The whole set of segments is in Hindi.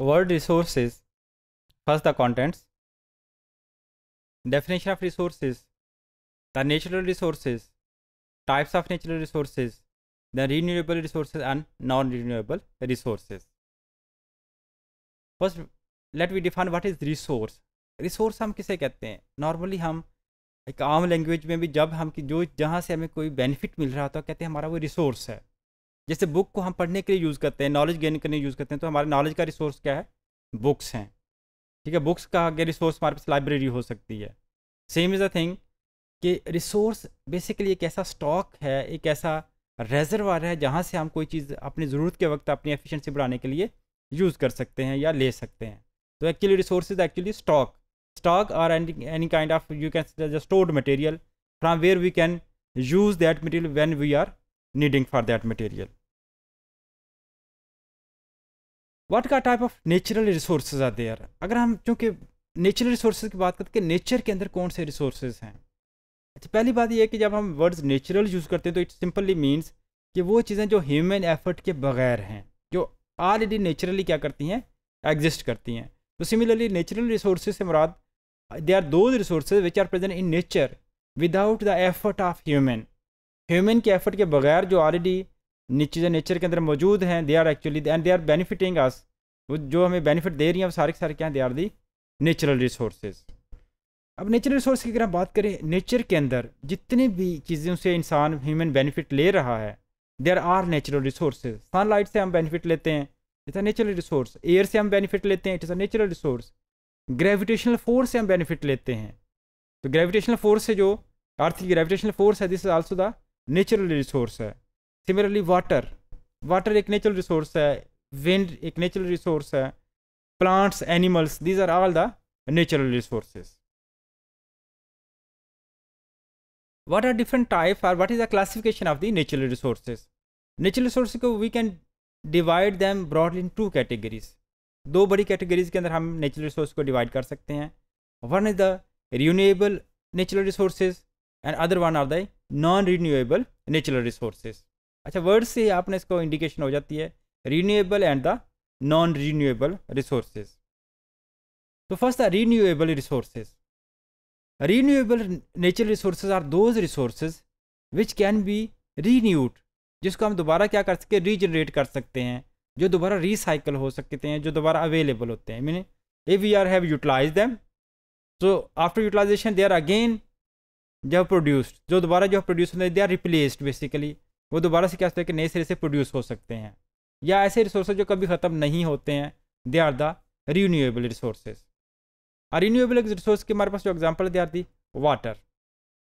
World resources first the contents definition of resources the natural resources types of natural resources the renewable resource and non renewable resources first let we define what is resource resource हम किसे कहते हैं नॉर्मली हम एक आम लैंग्वेज में भी जब हम जो जहाँ से हमें कोई बेनिफिट मिल रहा होता कहते हैं हमारा वो रिसोर्स है जैसे बुक को हम पढ़ने के लिए यूज़ करते हैं नॉलेज गेन करने यूज़ करते हैं तो हमारे नॉलेज का रिसोर्स क्या है बुक्स हैं ठीक है बुक्स का आगे रिसोर्स हमारे पास लाइब्रेरी हो सकती है सेम इज़ अ थिंग कि रिसोर्स बेसिकली एक ऐसा स्टॉक है एक ऐसा रेजरवार है जहाँ से हम कोई चीज़ अपनी ज़रूरत के वक्त अपनी एफिशिएंसी बढ़ाने के लिए यूज़ कर सकते हैं या ले सकते हैं तो actually resource actually stock stock are any kind of you can stored say from stored we can use that can when we are needing for are needing what का type of natural resources are there अगर हम चूँकि नेचुरल रिसोर्सेज की बात करते हैं नेचर के अंदर कौन से रिसोर्सेज हैं अच्छा पहली बात यह है कि जब हम वर्ड्स नेचुरल यूज़ करते हैं तो इट सिंपली मीन्स कि वो चीज़ें जो ह्यूमन एफर्ट के बगैर हैं जो ऑलरेडी नेचुरली क्या करती हैं एग्जिस्ट करती हैं तो सिमिलरली नेचुरल रिसोर्स से मुराद they are those resource which are present in nature without the effort of human human के एफर्ट के बगैर जो ऑलरेडी चीज़ें नेचर के अंदर मौजूद हैं they are actually and they are benefiting us वो जो हमें बेनिफिट दे रही हैं वो सारे के सारे क्या they are the natural resources अब नेचुरल रिसोर्स की अगर हम बात करें नेचर के अंदर जितने भी चीज़ों से इंसान ह्यूमन बेनिफिट ले रहा है there are natural resources sunlight से हम बेनिफिट लेते हैं it's a natural resource air से हम बेनिफिट लेते हैं it's a natural resource gravitational force से हम बेनिफिट लेते हैं तो ग्रेविटेशनल फोर्स से जो अर्थ की ग्रेविटेशनल फोर्स है this is also the natural resource है सिमिलरली वाटर वाटर एक नेचुरल रिसोर्स है विंड एक नेचुरल रिसोर्स है plants animals these are all the natural resources what are different type और what is the classification of the natural resources natural resource को we can divide them broad in two categories दो बड़ी कैटेगरीज के अंदर हम नेचुरल रिसोर्स को डिवाइड कर सकते हैं one is the renewable natural resources and other one are the non renewable natural resources अच्छा वर्ड से आपने इसको इंडिकेशन हो जाती है renewable and the non renewable resources. तो first the renewable resources. Renewable natural resources are those resources which can be renewed जिसको हम दोबारा क्या कर सकते हैं रीजनरेट कर सकते हैं जो दोबारा रिसाइकल हो सकते हैं जो दोबारा अवेलेबल होते हैं mean if we are have utilize them so after utilization they are again जो प्रोड्यूस्ड जो दोबारा जो प्रोड्यूस होते हैं दे आर रिप्लेस्ड बेसिकली वो दोबारा से क्या होता है कि नए सिरे से प्रोड्यूस हो सकते हैं या ऐसे रिसोर्सेज जो कभी ख़त्म नहीं होते हैं they are the renewable resources और रीन्यूएबल रिसोर्स के हमारे पास जो example they are the water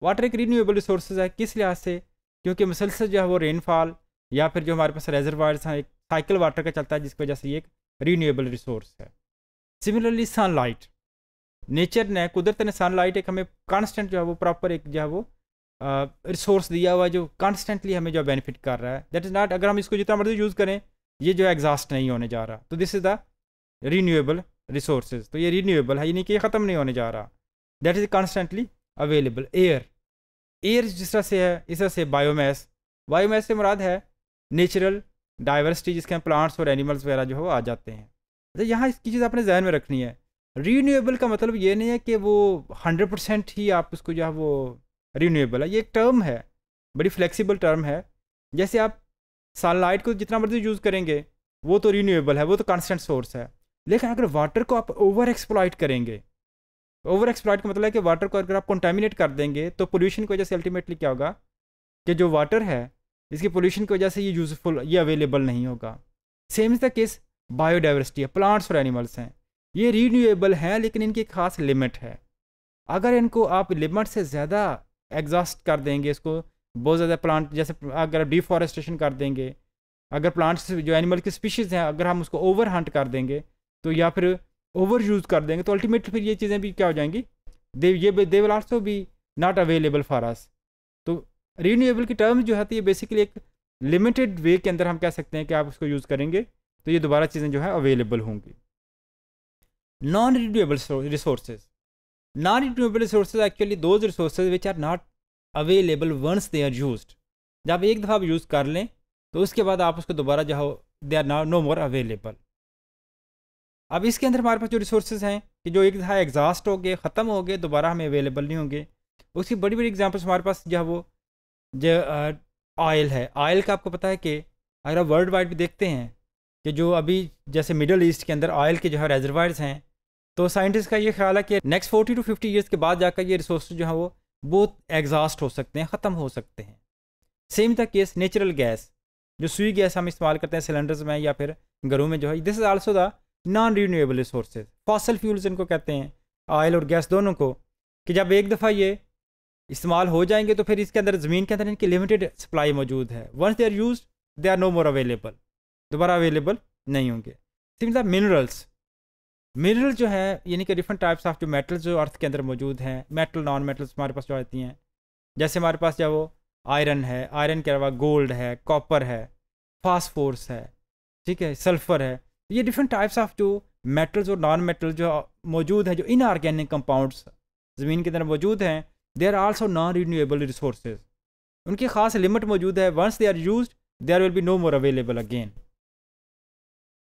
water एक रीन्यूएबल रिसोर्सेज है किस लिहाज से क्योंकि मुसलसल जो है वो रेनफॉल या फिर जो हमारे पास रेजरवायर्स हैं एक साइकिल वाटर का चलता है जिसकी वजह से ये एक रीन्यूएबल रिसोर्स है सिमिलरली सनलाइट नेचर ने कुदरत ने सनलाइट एक हमें कांस्टेंट जो है वो प्रॉपर एक जो है वो रिसोर्स दिया हुआ है जो कांस्टेंटली हमें जो बेनिफिट कर रहा है दैट इज़ नॉट अगर हम इसको जितना मर्जी यूज़ करें ये जो एग्जास्ट नहीं होने जा रहा तो this is the renewable resource तो ये रीन्यूएबल है यानी कि ये ख़त्म नहीं होने जा रहा that is constantly available air air जिस तरह से है इस तरह से बायोमैस बायोमैस से मुराद है नेचुरल डाइवर्सिटी जिसके हम प्लांट्स और एनिमल्स वगैरह जो है वो आ जाते हैं अच्छा यहाँ इसकी चीज़ आपने जहन में रखनी है रीन्यूएबल का मतलब ये नहीं है कि वो हंड्रेड परसेंट ही आप उसको जो है वो रीन्यूएबल है ये एक टर्म है बड़ी फ्लेक्सिबल टर्म है जैसे आप सनलाइट को जितना मर्जी यूज़ करेंगे वो तो रीन्यूएबल है वो तो कॉन्स्टेंट सोर्स है लेकिन अगर वाटर को आप ओवर एक्सप्लॉइट करेंगे ओवर एक्सप्लॉइट का मतलब है कि वाटर को अगर आप कंटामिनेट कर देंगे तो पोल्यूशन की वजह से अल्टीमेटली क्या होगा कि जो वाटर है इसकी पोल्यूशन की वजह से ये यूज़फुल ये अवेलेबल नहीं होगा same is the case biodiversity है प्लांट्स और एनिमल्स हैं ये रीन्यूएबल हैं लेकिन इनकी खास लिमिट है अगर इनको आप लिमिट से ज़्यादा एग्जॉस्ट कर देंगे इसको बहुत ज़्यादा प्लांट जैसे अगर डिफॉरेस्टेशन कर देंगे अगर प्लांट्स जो एनिमल की स्पीशीज़ हैं अगर हम उसको ओवर हंट कर देंगे तो या फिर ओवर यूज़ कर देंगे तो अल्टीमेटली फिर ये चीज़ें भी क्या हो जाएंगी दे ये they will also be not available for us तो रीन्यूएबल की टर्म जो है तो ये बेसिकली एक लिमिटेड वे के अंदर हम कह सकते हैं कि आप उसको यूज़ करेंगे तो ये दोबारा चीज़ें जो है अवेलेबल होंगी non renewable resources non renewable resources actually those resources which are not available once they are use जब एक दफ़ा आप यूज़ कर लें तो उसके बाद आप उसको दोबारा जो दे आर ना नो मोर अवेलेबल अब इसके अंदर हमारे पास जो रिसोर्स हैं कि जो एक दफ़ा एग्जास्ट हो गए ख़त्म हो गए दोबारा हमें अवेलेबल नहीं होंगे उसकी बड़ी बड़ी एग्जाम्पल्स हमारे पास जो वो जो ऑयल है ऑयल का आपको पता है कि अगर आप वर्ल्ड वाइड भी देखते हैं कि जो अभी जैसे मिडल ईस्ट के अंदर ऑयल के जो है रेजर्वायर्स हैं तो साइंटिस्ट का ये ख्याल है कि next forty two fifty years के बाद जाकर ये रिसोर्स जो है वो वो एग्जॉस्ट हो सकते हैं ख़त्म हो सकते हैं same the case natural gas जो सुई गैस हम इस्तेमाल करते हैं सिलेंडर्स में या फिर घरों में जो है this is also the non renewable resources fossil fuels इनको कहते हैं ऑयल और गैस दोनों को कि जब एक दफ़ा ये इस्तेमाल हो जाएंगे तो फिर इसके अंदर ज़मीन के अंदर इनकी लिमिटेड सप्लाई मौजूद है once they are use they are no more available दोबारा अवेलेबल नहीं होंगे द मिनरल्स मिनरल जो है यानी कि डिफरेंट टाइप्स ऑफ जो मेटल्स जो अर्थ के अंदर मौजूद हैं मेटल नॉन मेटल्स हमारे पास जो आती हैं जैसे हमारे पास जो आयरन है आयरन के अलावा गोल्ड है कॉपर है फास्फोर्स है ठीक है सल्फ़र है ये डिफरेंट टाइप्स ऑफ जो मेटल्स और नॉन मेटल जो मौजूद है जो इनआर्गेनिक कंपाउंड्स ज़मीन के अंदर मौजूद हैं they are also non renewable resources उनकी खास लिमिट मौजूद है once they are use there will be no more available again